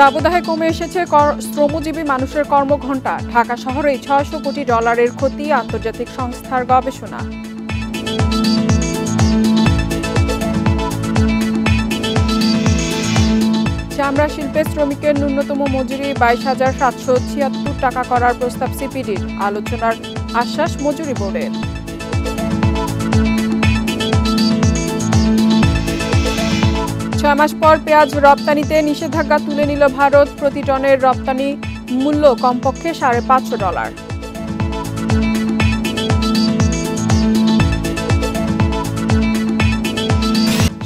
দাবদাহে কমে এসেছে শ্রমজীবী মানুষের কর্মঘণ্টা ঢাকা শহরে ছয়শো কোটি ডলারের ক্ষতি আন্তর্জাতিক সংস্থার গবেষণা চামড়া শিল্পে শ্রমিকের ন্যূনতম মজুরি বাইশ হাজার সাতশো ছিয়াত্তর টাকা করার প্রস্তাব সিপিডির আলোচনার আশ্বাস মজুরি বোর্ডের ছয় মাস পর পেঁয়াজ রপ্তানিতে নিষেধাজ্ঞা তুলে নিল ভারত প্রতি টনের রপ্তানি মূল্য কমপক্ষে সাড়ে পাঁচশো ডলার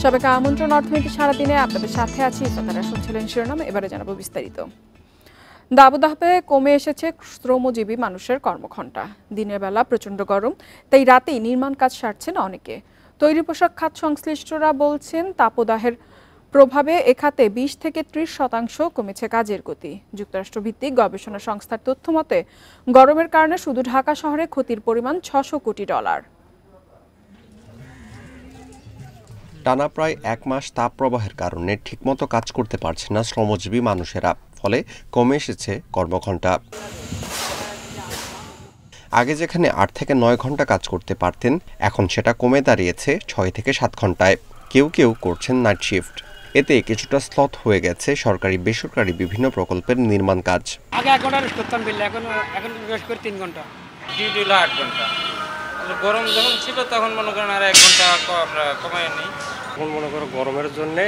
সবাইকে আমন্ত্রণ অর্থনীতি সারাদিনে আপনাদের সাথে আছি তারা শুনছিলেন শিরোনাম এবারে জানাবো বিস্তারিত দাবদাহে কমে এসেছে শ্রমজীবী মানুষের কর্মঘণ্টা দিনের বেলা প্রচণ্ড গরম তাই রাতেই নির্মাণ কাজ সারছেন অনেকে তৈরি পোশাক খাত সংশ্লিষ্টরা বলছেন তাপদাহের প্রভাবে এখাতে ২০ থেকে ৩০ শতাংশ কমেছে কাজের গতি যুক্তরাষ্ট্রভিত্তিক গবেষণা সংস্থার তথ্য মতে গরমের কারণে শুধু ঢাকা শহরে ক্ষতির পরিমাণ ছশো কোটি ডলার টানা প্রায় এক মাস তাপপ্রবাহের কারণে ঠিকমতো কাজ করতে পারছে না শ্রমজীবী মানুষেরা ফলে কমে এসেছে কর্মঘণ্টা আগে যেখানে আট থেকে নয় ঘন্টা কাজ করতে পারতেন এখন সেটা কমে দাঁড়িয়েছে ছয় থেকে সাত ঘন্টায় কেউ কেউ করছেন নাইট শিফট এতে কিছুটা স্লথ হয়ে গেছে সরকারি বেসরকারি বিভিন্ন প্রকল্পের নির্মাণ কাজ আগে এক ঘন্টা রেস্ট করতাম বিল এখন এখন রেস্ট করি তিন ঘন্টা ডিউটি আট ঘন্টা গরম যখন ছিল তখন মনে করেন আর এক ঘন্টা আমরা কমাই এখন মনে করো গরমের জন্যে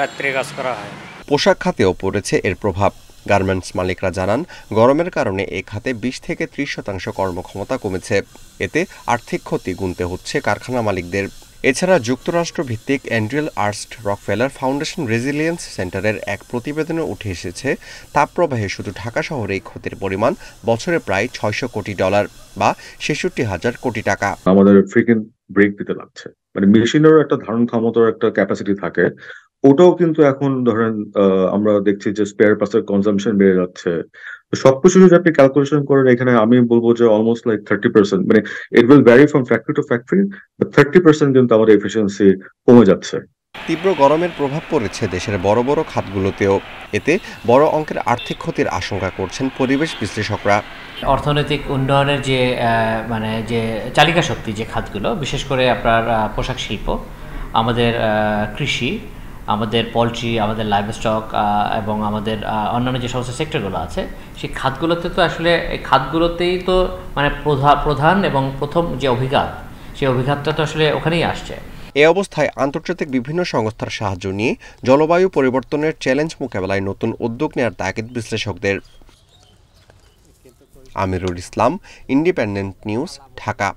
রাত্রে কাজ করা হয় পোশাক খাতেও পড়েছে এর প্রভাব গার্মেন্টস মালিকরা জানান গরমের কারণে এ খাতে বিশ থেকে ত্রিশ শতাংশ কর্মক্ষমতা কমেছে এতে আর্থিক ক্ষতি গুনতে হচ্ছে কারখানা মালিকদের এছাড়া যুক্তরাষ্ট্র ভিত্তিক অ্যান্ড্রিয়েল আর্স্ট রকফেলার ফাউন্ডেশন রেজিলিয়েন্স সেন্টারের এক প্রতিবেদনে উঠে এসেছে তাপপ্রবাহে শুধু ঢাকা শহরেই ক্ষতির পরিমাণ বছরে প্রায় ছয়শ কোটি ডলার বা ছেষট্টি হাজার কোটি টাকা আমাদের ফ্রিকেন্ট ব্রেক দিতে লাগছে মানে মেশিনেরও একটা ধারণ ক্ষমতার একটা ক্যাপাসিটি থাকে ওটাও কিন্তু এখন ধরেন আমরা দেখছি যে স্পেয়ার পার্টসের কনজামশন বেড়ে যাচ্ছে তো সবকিছু যদি আপনি ক্যালকুলেশন করেন এখানে আমি বলবো যে অলমোস্ট লাইক থার্টি পার্সেন্ট মানে it will vary from factory to factory thirty percent কিন্তু আমাদের এফিসিয়েন্সি কমে যাচ্ছে তীব্র গরমের প্রভাব পড়েছে দেশের বড় বড় খাতগুলোতেও এতে বড় অঙ্কের আর্থিক ক্ষতির আশঙ্কা করছেন পরিবেশ বিশ্লেষকরা অর্থনৈতিক উন্নয়নের যে মানে যে চালিকা শক্তি যে খাতগুলো বিশেষ করে আপনার পোশাক শিল্প আমাদের কৃষি আমাদের পোলট্রি আমাদের লাইভ স্টক এবং আমাদের অন্যান্য যে সমস্ত সেক্টরগুলো আছে সেই খাতগুলোতে তো আসলে এই খাতগুলোতেই তো মানে প্রধান এবং প্রথম যে অভিঘাত সেই অভিঘাতটা তো আসলে ওখানেই আসছে এ অবস্থায় আন্তর্জাতিক বিভিন্ন সংস্থার সাহায্য নিয়ে জলবায়ু পরিবর্তনের চ্যালেঞ্জ মোকাবেলায় নতুন উদ্যোগ নেওয়ার তাগিদ বিশ্লেষকদের Amirul Islam Independent News Dhaka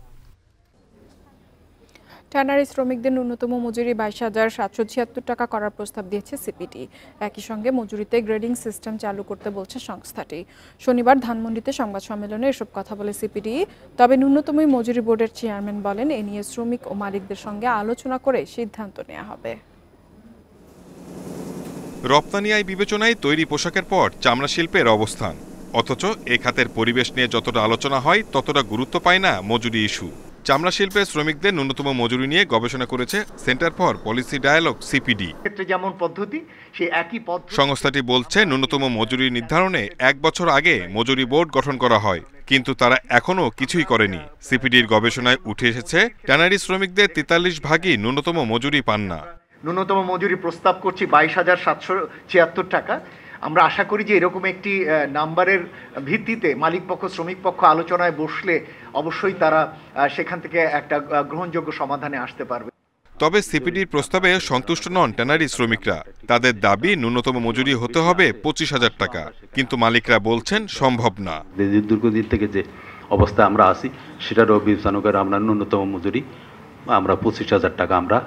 tannery শ্রমিকদের ন্যূনতম মজুরি বাইশ হাজার সাতশো ছিয়াত্তর টাকা করার প্রস্তাব দিয়েছে সিপিটি একই সঙ্গে মজুরিতে গ্রেডিং সিস্টেম চালু করতে বলছে সংস্থাটি শনিবার ধানমন্ডিতে সংবাদ সম্মেলনে এসব কথা বলে সিপিটি তবে ন্যূনতম মজুরি বোর্ডের চেয়ারম্যান বলেন এ নিয়ে শ্রমিক ও মালিকদের সঙ্গে আলোচনা করে সিদ্ধান্ত নেওয়া হবে রপ্তানি আয় বিবেচনায় তৈরি পোশাকের পর চামড়া শিল্পের অবস্থান অথচ এ খাতের পরিবেশ নিয়ে যতটা আলোচনা হয় ততটা গুরুত্ব পায় না মজুরি ইস্যু চামড়া শিল্পের শ্রমিকদের ন্যূনতম মজুরি নিয়ে গবেষণা করেছে Centre for Policy Dialogue CPD যেমন পদ্ধতি সেই একই পদ্ধতি সংস্থাটি বলছে ন্যূনতম মজুরি নির্ধারণে এক বছর আগে মজুরি বোর্ড গঠন করা হয় কিন্তু তারা এখনও কিছুই করেনি সিপিডির গবেষণায় উঠে এসেছে ট্যানারি শ্রমিকদের তেতাল্লিশ ভাগই ন্যূনতম মজুরি পান না ন্যূনতম মজুরি প্রস্তাব করছি বাইশ হাজার সাতশো ছিয়াত্তর টাকা আমরা আশা করি যে এরকম একটি নাম্বারের ভিত্তিতে মালিকপক্ষ শ্রমিক পক্ষ আলোচনায় বসলে অবশ্যই তারা সেখান থেকে একটা গ্রহণযোগ্য সমাধানে আসতে পারবে তবে সিপিডির প্রস্তাবে সন্তুষ্ট নন ট্যানারি শ্রমিকরা তাদের দাবি ন্যূনতম মজুরি হতে হবে পঁচিশ হাজার টাকা কিন্তু মালিকরা বলছেন সম্ভব না দীর্ঘদিন থেকে যে অবস্থা আমরা আছি সেটারও বিবেচনা করে আমরা ন্যূনতম মজুরি আমরা পঁচিশ হাজার টাকা আমরা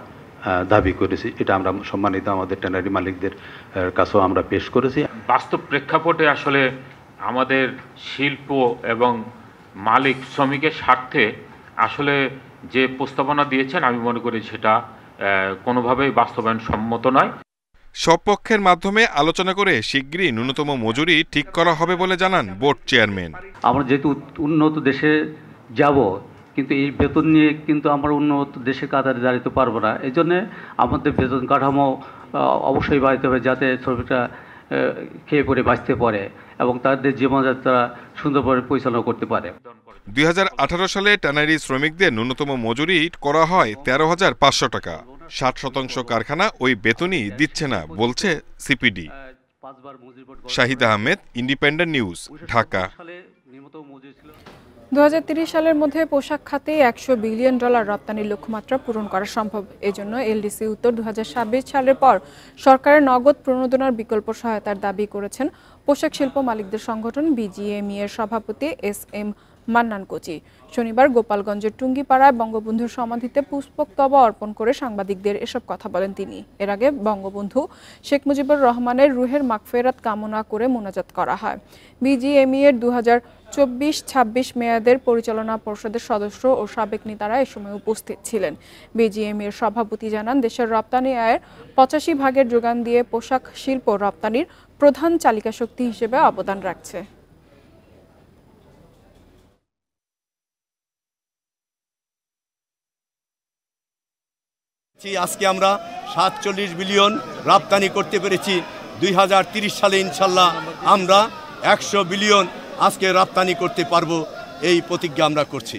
দাবি করেছি এটা আমরা সম্মানিত আমাদের ট্যানারি মালিকদের কাছেও আমরা পেশ করেছি বাস্তব প্রেক্ষাপটে আসলে আমাদের শিল্প এবং মালিক শ্রমিকের স্বার্থে আসলে যে প্রস্তাবনা দিয়েছেন আমি মনে করি সেটা কোনোভাবেই বাস্তবায়ন সম্মত নয় সব পক্ষের মাধ্যমে আলোচনা করে শিগগিরই ন্যূনতম মজুরি ঠিক করা হবে বলে জানান বোর্ড চেয়ারম্যান আমরা যেহেতু উন্নত দেশে যাব কিন্তু এই বেতন নিয়ে কিন্তু আমরা উন্নত দেশের কাতারে দাঁড়াতে পারবো না এই জন্যে আমাদের বেতন কাঠামো অবশ্যই বাড়াতে হবে যাতে শ্রমিকরা খেয়ে পরে বাঁচতে পারে এবং তাদের জীবনযাত্রা সুন্দরভাবে পরিচালনা করতে পারে দুই সালে ট্যানারি শ্রমিকদের ন্যূনতম মজুরি করা হয় তেরো হাজার পাঁচশো টাকা ষাট শতাংশ কারখানা ওই বেতনই দিচ্ছে না বলছে CPD Shahid Ahmed Independent News Dhaka দু সালের মধ্যে পোশাক খাতে একশো বিলিয়ন ডলার রপ্তানির লক্ষ্যমাত্রা পূরণ করা সম্ভব এজন্য এলডিসি উত্তর দু সালের পর সরকারের নগদ প্রণোদনার বিকল্প সহায়তার দাবি করেছেন পোশাক শিল্প মালিকদের সংগঠন বিজিএমই এর সভাপতি এস এম মান্নান কোচি শনিবার গোপালগঞ্জের টুঙ্গিপাড়ায় বঙ্গবন্ধুর সমাধিতে পুষ্পকতবা অর্পণ করে সাংবাদিকদের এসব কথা বলেন তিনি এর আগে বঙ্গবন্ধু শেখ মুজিবুর রহমানের রুহের মাকফেরাত কামনা করে মোনাজাত করা হয় বিজিএমইয়ের দু হাজার চব্বিশ ছাব্বিশ মেয়াদের পরিচালনা পরিষদের সদস্য ও সাবেক নেতারা এ সময় উপস্থিত ছিলেন বিজিএম এর সভাপতি জানান দেশের রপ্তানি আয়ের পঁচাশি ভাগের যোগান দিয়ে পোশাক শিল্প রপ্তানির প্রধান চালিকা শক্তি হিসেবে অবদান রাখছে পেরেছি আজকে আমরা সাতচল্লিশ বিলিয়ন রপ্তানি করতে পেরেছি দুই সালে ইনশাল্লাহ আমরা একশো বিলিয়ন আজকে রপ্তানি করতে পারবো এই প্রতিজ্ঞা আমরা করছি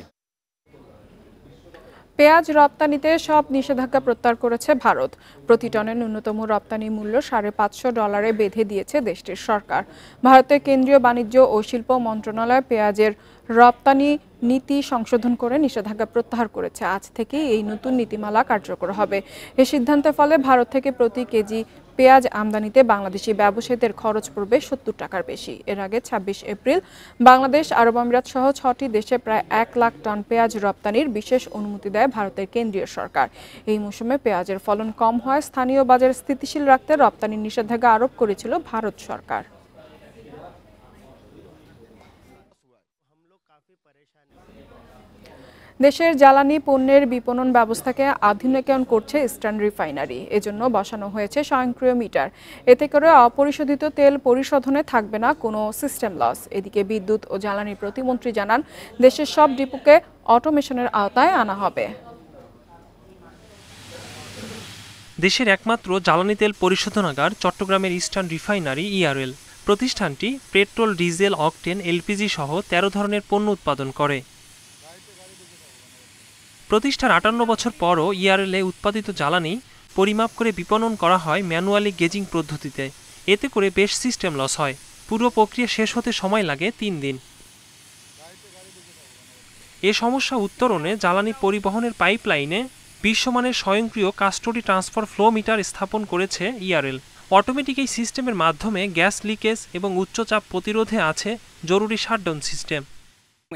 পেঁয়াজ রপ্তানিতে সব নিষেধাজ্ঞা প্রত্যাহার করেছে ভারত প্রতি টনের ন্যূনতম রপ্তানি মূল্য সাড়ে পাঁচশো ডলারে বেঁধে দিয়েছে দেশটির সরকার ভারতের কেন্দ্রীয় বাণিজ্য ও শিল্প মন্ত্রণালয় পেঁয়াজের রপ্তানি নীতি সংশোধন করে নিষেধাজ্ঞা প্রত্যাহার করেছে আজ থেকে এই নতুন নীতিমালা কার্যকর হবে এ সিদ্ধান্তের ফলে ভারত থেকে প্রতি কেজি পেঁয়াজ আমদানিতে বাংলাদেশি ব্যবসায়ীদের খরচ পড়বে সত্তর টাকার বেশি এর আগে ২৬ এপ্রিল বাংলাদেশ আরব আমিরাত সহ ছটি দেশে প্রায় এক লাখ টন পেঁয়াজ রপ্তানির বিশেষ অনুমতি দেয় ভারতের কেন্দ্রীয় সরকার এই মৌসুমে পেঁয়াজের ফলন কম হয় স্থানীয় বাজার স্থিতিশীল রাখতে রপ্তানির নিষেধাজ্ঞা আরোপ করেছিল ভারত সরকার দেশের জ্বালানি পণ্যের বিপণন ব্যবস্থাকে আধুনিকায়ন করছে ইস্টার্ন রিফাইনারি এজন্য বসানো হয়েছে স্বয়ংক্রিয় মিটার এতে করে অপরিশোধিত তেল পরিশোধনে থাকবে না কোনো সিস্টেম লস এদিকে বিদ্যুৎ ও জ্বালানি প্রতিমন্ত্রী জানান দেশের সব ডিপুকে অটোমেশনের আওতায় আনা হবে দেশের একমাত্র জ্বালানি তেল পরিশোধনাগার চট্টগ্রামের ইস্টার্ন রিফাইনারি ইআরএল প্রতিষ্ঠানটি পেট্রোল ডিজেল অকটেন এলপিজি সহ ১৩ ধরনের পণ্য উৎপাদন করে প্রতিষ্ঠান আটান্ন বছর পরও ইয়ারেলে উৎপাদিত জ্বালানি পরিমাপ করে বিপণন করা হয় ম্যানুয়ালি গেজিং পদ্ধতিতে এতে করে বেশ সিস্টেম লস হয় পুরো প্রক্রিয়া শেষ হতে সময় লাগে তিন দিন এ সমস্যা উত্তরণে জ্বালানি পরিবহনের পাইপলাইনে বিশ্বমানের স্বয়ংক্রিয় কাস্টডি ট্রান্সফার ফ্লো মিটার স্থাপন করেছে ইয়ারএল অটোমেটিক এই সিস্টেমের মাধ্যমে গ্যাস লিকেজ এবং উচ্চচাপ প্রতিরোধে আছে জরুরি শাটডাউন সিস্টেম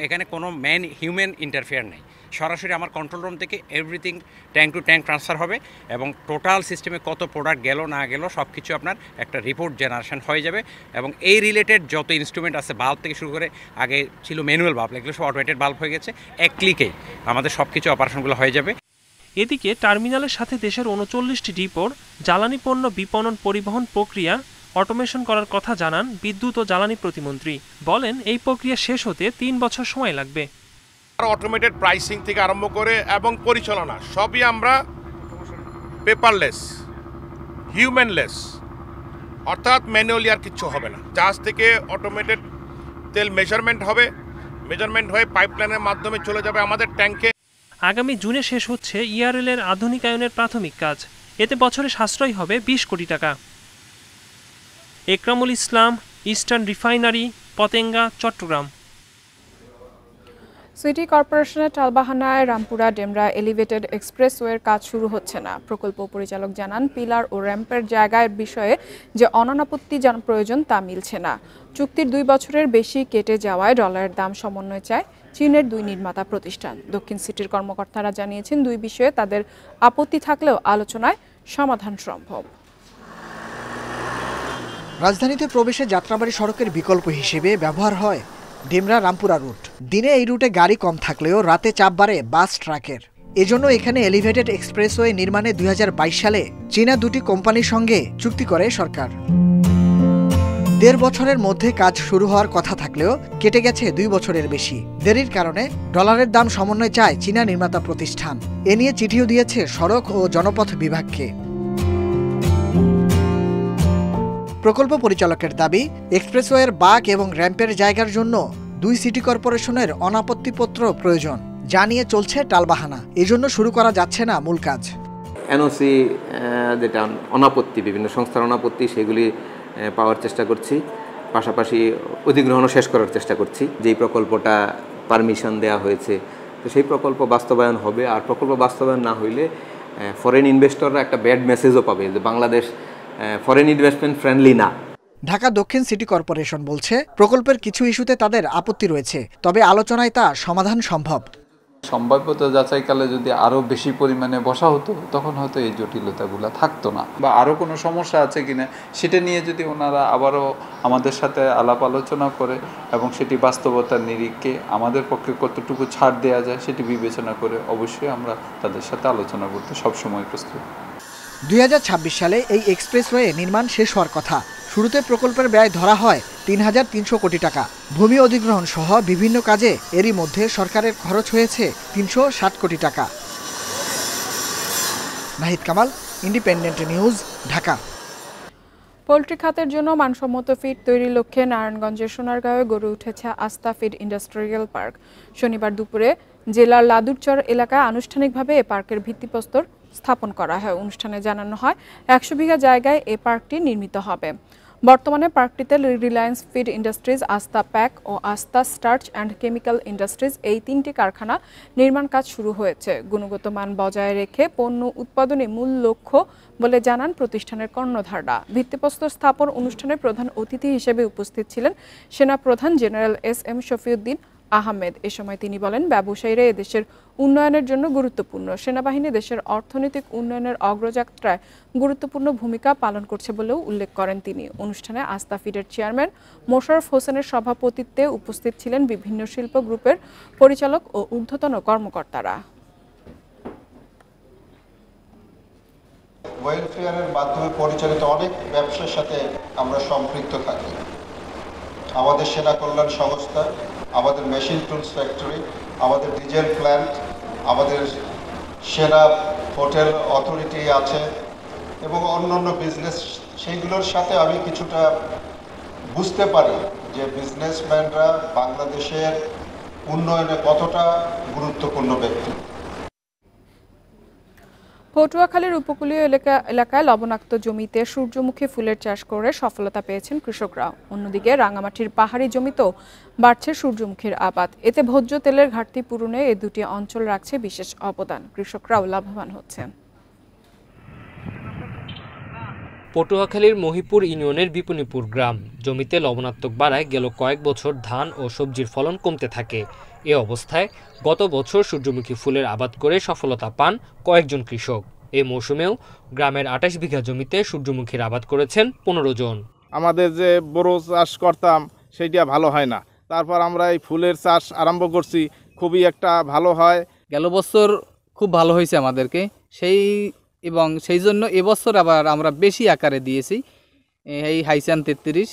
এখানে কোনো ম্যান হিউম্যান ইন্টারফেয়ার নেই সরাসরি আমার কন্ট্রোল রুম থেকে everything tank to tank transfer হবে এবং টোটাল সিস্টেমে কত প্রোডাক্ট গেল না গেল সব কিছু আপনার একটা রিপোর্ট জেনারেশন হয়ে যাবে এবং এই রিলেটেড যত ইনস্ট্রুমেন্ট আছে বাল্ব থেকে শুরু করে আগে ছিল ম্যানুয়াল বাল্ব এগুলো সব অটোমেটেড বাল্ব হয়ে গেছে এক ক্লিকেই আমাদের সব কিছু অপারেশনগুলো হয়ে যাবে এদিকে টার্মিনালের সাথে দেশের উনচল্লিশটি ডিপোর জ্বালানি পণ্য বিপণন পরিবহন প্রক্রিয়া অটোমেশন করার কথা জানান বিদ্যুৎ ও জ্বালানি প্রতিমন্ত্রী বলেন এই প্রক্রিয়া শেষ হতে তিন বছর সময় লাগবে অটোমেটেড প্রাইসিং থেকে আরম্ভ করে এবং পরিচালনা সবই আমরা পেপারলেস হিউম্যানলেস অর্থাৎ ম্যানুয়ালি আর কিচ্ছু হবে না জাহাজ থেকে অটোমেটেড তেল মেজারমেন্ট হবে মেজারমেন্ট হয়ে পাইপলাইনের মাধ্যমে চলে যাবে আমাদের ট্যাঙ্কে আগামী জুনে শেষ হচ্ছে ইয়ারএলের আধুনিকায়নের প্রাথমিক কাজ এতে বছরে সাশ্রয় হবে বিশ কোটি টাকা Ekramul Islam Eastern Refinery Patenga Chittagong city কর্পোরেশনের টালবাহানায় রামপুরা ডেমরা এলিভেটেড এক্সপ্রেসওয়ের কাজ শুরু হচ্ছে না প্রকল্প পরিচালক জানান পিলার ও র্যাম্পের জায়গায় বিষয়ে যে অনানাপত্তি প্রয়োজন তা মিলছে না চুক্তির দুই বছরের বেশি কেটে যাওয়ায় ডলারের দাম সমন্বয় চায় চীনের দুই নির্মাতা প্রতিষ্ঠান দক্ষিণ সিটির কর্মকর্তারা জানিয়েছেন দুই বিষয়ে তাদের আপত্তি থাকলেও আলোচনায় সমাধান সম্ভব রাজধানীতে প্রবেশে যাত্রাবাড়ি সড়কের বিকল্প হিসেবে ব্যবহার হয় ডিমরা রামপুরা রুট দিনে এই রুটে গাড়ি কম থাকলেও রাতে চাপ বাড়ে বাস ট্রাকের এজন্য এখানে এলিভেটেড এক্সপ্রেসওয়ে নির্মাণে দুই সালে চীনা দুটি কোম্পানির সঙ্গে চুক্তি করে সরকার দেড় বছরের মধ্যে কাজ শুরু হওয়ার কথা থাকলেও কেটে গেছে দুই বছরের বেশি দেরির কারণে ডলারের দাম সমন্বয় চায় চীনা নির্মাতা প্রতিষ্ঠান এ নিয়ে চিঠিও দিয়েছে সড়ক ও জনপথ বিভাগকে প্রকল্প পরিচালকের দাবি এক্সপ্রেসওয়ের বাক এবং র্যাম্পের জায়গার জন্য দুই সিটি কর্পোরেশনের অনাপত্তিপত্র প্রয়োজন যা নিয়ে চলছে টালবাহানা এজন্য শুরু করা যাচ্ছে না মূল কাজ এনওসি যেটা অনাপত্তি বিভিন্ন সংস্থার অনাপত্তি সেগুলি পাওয়ার চেষ্টা করছি পাশাপাশি অধিগ্রহণও শেষ করার চেষ্টা করছি যেই প্রকল্পটা পারমিশন দেওয়া হয়েছে তো সেই প্রকল্প বাস্তবায়ন হবে আর প্রকল্প বাস্তবায়ন না হইলে ফরেন ইনভেস্টররা একটা ব্যাড মেসেজও পাবে যে বাংলাদেশ ফরেন ইনভেস্টমেন্ট ফ্রেন্ডলি না ঢাকা দক্ষিণ সিটি কর্পোরেশন বলছে প্রকল্পের কিছু ইস্যুতে তাদের আপত্তি রয়েছে তবে আলোচনায় তা সমাধান সম্ভব সম্ভাব্যতা যাচাইকালে যদি আরও বেশি পরিমাণে বসা হতো তখন হয়তো এই জটিলতাগুলো থাকতো না বা আরও কোনো সমস্যা আছে কি না সেটা নিয়ে যদি ওনারা আবারও আমাদের সাথে আলাপ আলোচনা করে এবং সেটি বাস্তবতার নিরিখে আমাদের পক্ষে কতটুকু ছাড় দেওয়া যায় সেটি বিবেচনা করে অবশ্যই আমরা তাদের সাথে আলোচনা করতে সবসময় প্রস্তুত দুই সালে এই এক্সপ্রেসওয়ে নির্মাণ শেষ হওয়ার কথা শুরুতে প্রকল্পের ব্যয় ধরা হয় তিন হাজার তিনশো কোটি টাকা ভূমি অধিগ্রহণ সহ বিভিন্ন কাজে এরই মধ্যে সরকারের খরচ হয়েছে তিনশো ষাট কোটি টাকা Nahid Kamal Independent News Dhaka poultry খাতের জন্য মানসম্মত ফিড তৈরির লক্ষ্যে নারায়ণগঞ্জের সোনারগাঁওয়ে গড়ে উঠেছে আস্থা ফিড ইন্ডাস্ট্রিয়াল পার্ক শনিবার দুপুরে জেলার লাদুরচর এলাকায় আনুষ্ঠানিকভাবে এ পার্কের ভিত্তিপ্রস্তর স্থাপন করা হয় অনুষ্ঠানে জানানো হয় একশো বিঘা জায়গায় এ পার্কটি নির্মিত হবে বর্তমানে পার্কটিতে Reliance Feed Industries Astha Pack ও Astha Starch and chemical industries এই তিনটি কারখানা নির্মাণ কাজ শুরু হয়েছে গুণগত মান বজায় রেখে পণ্য উৎপাদনে মূল লক্ষ্য বলে জানান প্রতিষ্ঠানের কর্ণধাররা ভিত্তিপ্রস্তর স্থাপন অনুষ্ঠানে প্রধান অতিথি হিসেবে উপস্থিত ছিলেন সেনা প্রধান General S M Shafiuddin Ahmed এ সময় তিনি বলেন ব্যবসায়ীরা এদেশের উন্নয়নের জন্য গুরুত্বপূর্ণ সেনাবাহিনী দেশের অর্থনৈতিক উন্নয়নের অগ্রযাত্রায় গুরুত্বপূর্ণ ভূমিকা পালন করছে বলেও উল্লেখ করেন তিনি অনুষ্ঠানে আস্থা ফিডের চেয়ারম্যান মোশারফ হোসেনের সভাপতিত্বে উপস্থিত ছিলেন বিভিন্ন শিল্প গ্রুপের পরিচালক ও ঊর্ধ্বতন কর্মকর্তারা ওয়েলফেয়ারের মাধ্যমে পরিচালিত অনেক ব্যবসার সাথে আমরা সম্পৃক্ত থাকি আমাদের সেনা কল্যাণ সংস্থা আমাদের মেশিন টুলস ফ্যাক্টরি আমাদের ডিজেল প্ল্যান্ট আমাদের সেরা হোটেল অথরিটি আছে এবং অন্যান্য বিজনেস সেইগুলোর সাথে আমি কিছুটা বুঝতে পারি যে বিজনেসম্যানরা বাংলাদেশের উন্নয়নে কতটা গুরুত্বপূর্ণ ব্যক্তি পটুয়াখালীর উপকূলীয় এলাকা এলাকায় লবণাক্ত জমিতে সূর্যমুখী ফুলের চাষ করে সফলতা পেয়েছেন কৃষকরা অন্যদিকে রাঙামাটির পাহাড়ি জমিতেও বাড়ছে সূর্যমুখীর আবাদ এতে ভোজ্য তেলের ঘাটতি পূরণে এ দুটি অঞ্চল রাখছে বিশেষ অবদান কৃষকরাও লাভবান হচ্ছেন পটুয়াখালীর মহিপুর ইউনিয়নের বিপুনিপুর গ্রাম জমিতে লবণাত্মক বাড়ায় গেল কয়েক বছর ধান ও সবজির ফলন কমতে থাকে এ অবস্থায় গত বছর সূর্যমুখী ফুলের আবাদ করে সফলতা পান কয়েকজন কৃষক এ মৌসুমেও গ্রামের আঠাশ বিঘা জমিতে সূর্যমুখীর আবাদ করেছেন পনেরো জন আমাদের যে বড় চাষ করতাম সেইটা ভালো হয় না তারপর আমরা এই ফুলের চাষ আরম্ভ করছি খুবই একটা ভালো হয় গেল বছর খুব ভালো হয়েছে আমাদেরকে সেই এবং সেই জন্য এবছর আবার আমরা বেশি আকারে দিয়েছি এই হাইসান তেত্রিশ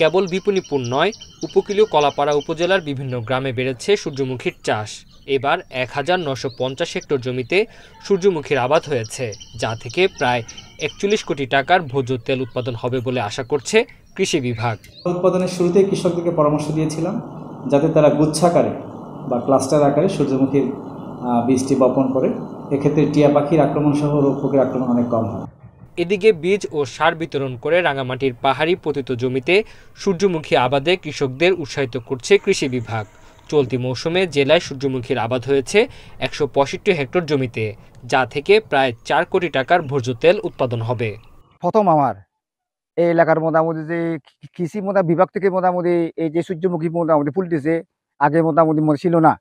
কেবল বিপণীপুর নয় উপকূলীয় কলাপাড়া উপজেলার বিভিন্ন গ্রামে বেড়েছে সূর্যমুখীর চাষ এবার এক হাজার নশো পঞ্চাশ হেক্টর জমিতে সূর্যমুখীর আবাদ হয়েছে যা থেকে প্রায় একচল্লিশ কোটি টাকার ভোজ্য তেল উৎপাদন হবে বলে আশা করছে কৃষি বিভাগ উৎপাদনের শুরুতে কৃষকদেরকে পরামর্শ দিয়েছিলাম যাতে তারা গুচ্ছাকারে বা ক্লাস্টার আকারে সূর্যমুখীর বীজটি বপন করে এক্ষেত্রে টিয়া পাখির আক্রমণ সহ রোগ পোকের আক্রমণ অনেক কম হয় এদিকে বীজ ও সার বিতরণ করে রাঙামাটির পাহাড়ি পতিত জমিতে সূর্যমুখী আবাদে কৃষকদের উৎসাহিত করছে কৃষি বিভাগ চলতি মৌসুমে জেলায় সূর্যমুখীর আবাদ হয়েছে একশো হেক্টর জমিতে যা থেকে প্রায় চার কোটি টাকার ভোজ্য তেল উৎপাদন হবে প্রথম আমার এই এলাকার মোটামুটি যে কৃষি মোটা বিভাগ থেকে মোটামুটি এই যে সূর্যমুখী মোটামুটি ফুলটিছে আগে মোটামুটি ছিল না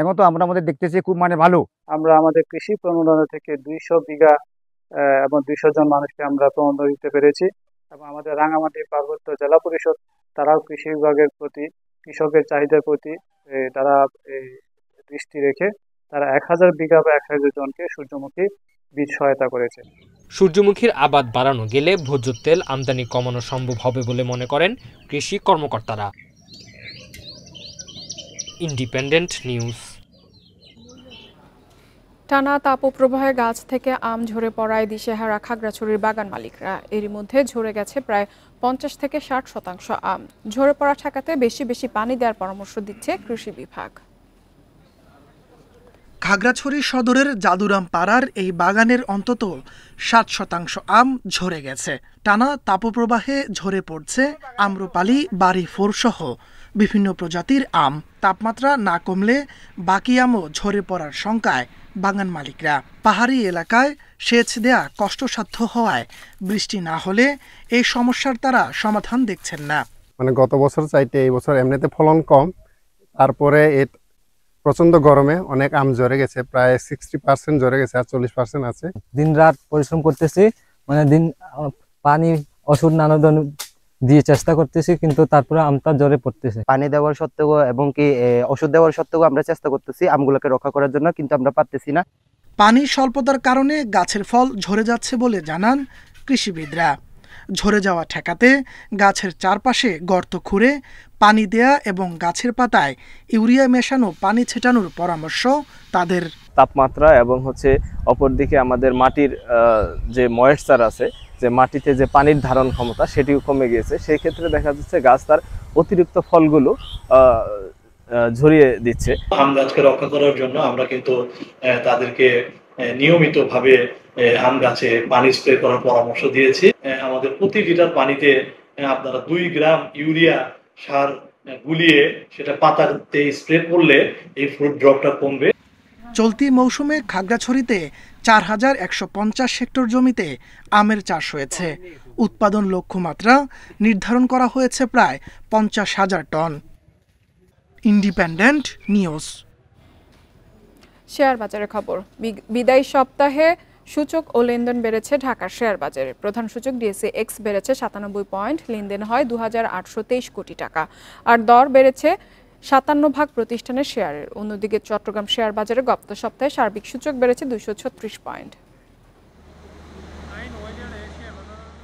এখন তো আমরা আমাদের দেখতেছি খুব মানে ভালো আমরা আমাদের কৃষি প্রণোদনা থেকে দুইশো বিঘা এবং দুইশো জন মানুষকে আমরা প্রণোদন দিতে পেরেছি এবং আমাদের রাঙামাটি পার্বত্য জেলা পরিষদ তারাও কৃষি বিভাগের প্রতি কৃষকের চাহিদার প্রতি তারা দৃষ্টি রেখে তারা এক হাজার বিঘা বা এক হাজার জনকে সূর্যমুখী বীজ সহায়তা করেছে সূর্যমুখীর আবাদ বাড়ানো গেলে ভোজ্য তেল আমদানি কমানো সম্ভব হবে বলে মনে করেন কৃষি কর্মকর্তারা ইন্ডিপেন্ডেন্ট নিউজ টানা তাপপ্রবাহে গাছ থেকে আম ঝরে পড়ায় দিশেহারা খাগড়াছড়ির বাগান মালিকরা এরই মধ্যে ঝরে গেছে প্রায় পঞ্চাশ থেকে ষাট শতাংশ আম ঝরে পড়া ঠেকাতে বেশি বেশি পানি দেওয়ার পরামর্শ দিচ্ছে কৃষি বিভাগ খাগড়াছড়ি সদরের জাদুরাম পাড়ার এই বাগানের অন্তত সাত শতাংশ আম ঝরে গেছে টানা তাপপ্রবাহে ঝরে পড়ছে আম্রপালি বাড়ি ফোরসহ বিভিন্ন প্রজাতির আম তাপমাত্রা না কমলে বাকি আমও ঝরে পড়ার শঙ্কায় বাগান মালিকরা পাহাড়ি এলাকায় সেচ দেয়া কষ্টসাধ্য হওয়ায় বৃষ্টি না হলে এই সমস্যার তারা সমাধান দেখছেন না মানে গত বছর চাইতে এই বছর এমনিতে ফলন কম তারপরে প্রচন্ড গরমে অনেক আম ঝরে গেছে প্রায় সিক্সটি পার্সেন্ট ঝরে গেছে আর চল্লিশ পার্সেন্ট আছে দিন রাত পরিশ্রম করতেছি মানে দিন পানি ওষুধ নানা ধরনের দিয়ে চেষ্টা করতেছি কিন্তু তারপরে আমটা জ্বরে পড়তেছে পানি দেওয়ার সত্ত্বেও এবং কি ওষুধ দেওয়ার সত্ত্বেও আমরা চেষ্টা করতেছি আমগুলোকে রক্ষা করার জন্য কিন্তু আমরা পারতেছি না পানি স্বল্পতার কারণে গাছের ফল ঝরে যাচ্ছে বলে জানান কৃষিবিদরা ঝরে যাওয়া ঠেকাতে গাছের চারপাশে গর্ত খুঁড়ে পানি দেয়া এবং গাছের পাতায় ইউরিয়া মেশানো পানি ছেটানোর পরামর্শ তাদের তাপমাত্রা এবং হচ্ছে অপরদিকে আমাদের মাটির যে ময়েশ্চার আছে যে মাটিতে যে পানির ধারণ ক্ষমতা সেটিও কমে গিয়েছে সেই ক্ষেত্রে দেখা যাচ্ছে গাছ তার অতিরিক্ত ফলগুলো ঝরিয়ে দিচ্ছে আম গাছকে রক্ষা করার জন্য আমরা কিন্তু তাদেরকে নিয়মিতভাবে আম গাছে পানি স্প্রে করার পরামর্শ দিয়েছি আমাদের প্রতি লিটার পানিতে আপনারা দুই গ্রাম ইউরিয়া সার গুলিয়ে সেটা পাতাতে স্প্রে করলে এই ফ্রুট ড্রপটা কমবে চলতি মৌসুমে খাগড়াছড়িতে চার হাজার একশো পঞ্চাশ হেক্টর জমিতে আমের চাষ হয়েছে উৎপাদন লক্ষ্যমাত্রা নির্ধারণ করা হয়েছে প্রায় পঞ্চাশ হাজার টন ইন্ডিপেন্ডেন্ট নিউজ শেয়ার বাজারের খবর বিদায়ী সপ্তাহে সূচক ও লেনদেন বেড়েছে ঢাকার শেয়ার বাজারে প্রধান সূচক ডিএসসি এক্স বেড়েছে সাতানব্বই পয়েন্ট লেনদেন হয় দু কোটি টাকা আর দর বেড়েছে সাতান্ন ভাগ প্রতিষ্ঠানের শেয়ারের অন্যদিকে চট্টগ্রাম শেয়ার বাজারে গত সপ্তাহে সার্বিক সূচক বেড়েছে দুইশো পয়েন্ট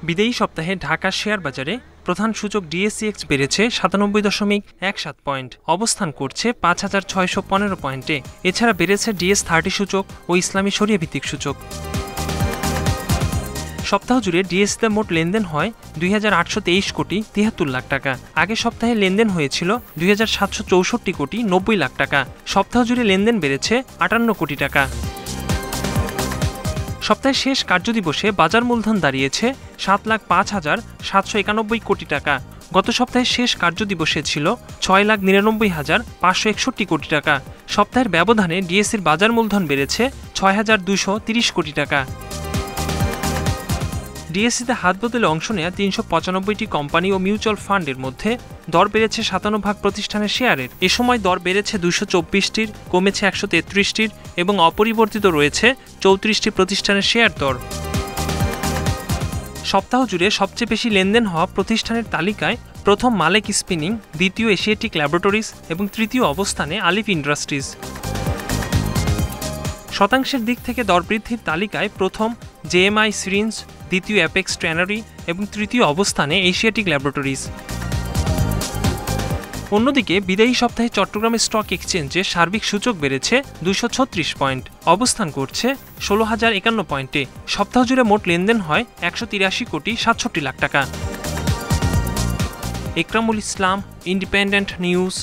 বিদেয়ী সপ্তাহে ঢাকা শেয়ার বাজারে প্রধান সূচক ডিএসিএক্স বেড়েছে সাতানব্বই দশমিক এক সাত পয়েন্ট অবস্থান করছে পাঁচ হাজার ছয়শো পনেরো পয়েন্টে এছাড়া বেড়েছে ডিএস থার্টি সূচক ও ইসলামী শরিয়া ভিত্তিক সূচক সপ্তাহ জুড়ে ডিএসতে মোট লেনদেন হয় দুই কোটি তিয়াত্তর লাখ টাকা আগের সপ্তাহে লেনদেন হয়েছিল দুই কোটি নব্বই লাখ টাকা সপ্তাহ জুড়ে লেনদেন বেড়েছে আটান্ন কোটি টাকা সপ্তাহের শেষ কার্যদিবসে বাজার মূলধন দাঁড়িয়েছে সাত লাখ পাঁচ হাজার সাতশো একানব্বই কোটি টাকা গত সপ্তাহের শেষ কার্যদিবসে ছিল ছয় লাখ নিরানব্বই হাজার পাঁচশো একষট্টি কোটি টাকা সপ্তাহের ব্যবধানে ডিএসসির বাজার মূলধন বেড়েছে ছয় হাজার দুশো তিরিশ কোটি টাকা ডিএসসিতে হাত বদলে অংশ নেয়া তিনশো পঁচানব্বইটি কোম্পানি ও মিউচুয়াল ফান্ডের মধ্যে দর বেড়েছে সাতান্ন ভাগ প্রতিষ্ঠানের শেয়ারের এ সময় দর বেড়েছে দুশো চব্বিশটির কমেছে একশো তেত্রিশটির এবং অপরিবর্তিত রয়েছে চৌত্রিশটি প্রতিষ্ঠানের শেয়ার দর সপ্তাহ জুড়ে সবচেয়ে বেশি লেনদেন হওয়া প্রতিষ্ঠানের তালিকায় প্রথম মালেক স্পিনিং দ্বিতীয় এশিয়াটিক ল্যাবরেটরিজ এবং তৃতীয় অবস্থানে আলিফ ইন্ডাস্ট্রিজ শতাংশের দিক থেকে দরবৃদ্ধির তালিকায় প্রথম জেএমআই সিরিঞ্জ দ্বিতীয় অ্যাপেক্স ট্যানারি এবং তৃতীয় অবস্থানে এশিয়াটিক ল্যাবরেটরিজ অন্যদিকে বিদায়ী সপ্তাহে চট্টগ্রামের স্টক এক্সচেঞ্জে সার্বিক সূচক বেড়েছে দুশো ছত্রিশ পয়েন্ট অবস্থান করছে ষোলো হাজার একান্ন পয়েন্টে সপ্তাহ জুড়ে মোট লেনদেন হয় একশো তিরাশি কোটি সাতষট্টি লাখ টাকা একরামুল ইসলাম ইন্ডিপেন্ডেন্ট নিউজ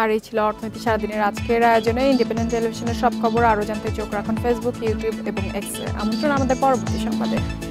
আর এই ছিল অর্থনীতি সারাদিনের আজকের আয়োজনে ইন্ডিপেন্ডেন্ট টেলিভিশনের সব খবর আরও জানতে চোখ রাখুন ফেসবুক ইউটিউব এবং এক্সে আমন্ত্রণ আমাদের পরবর্তী সংবাদে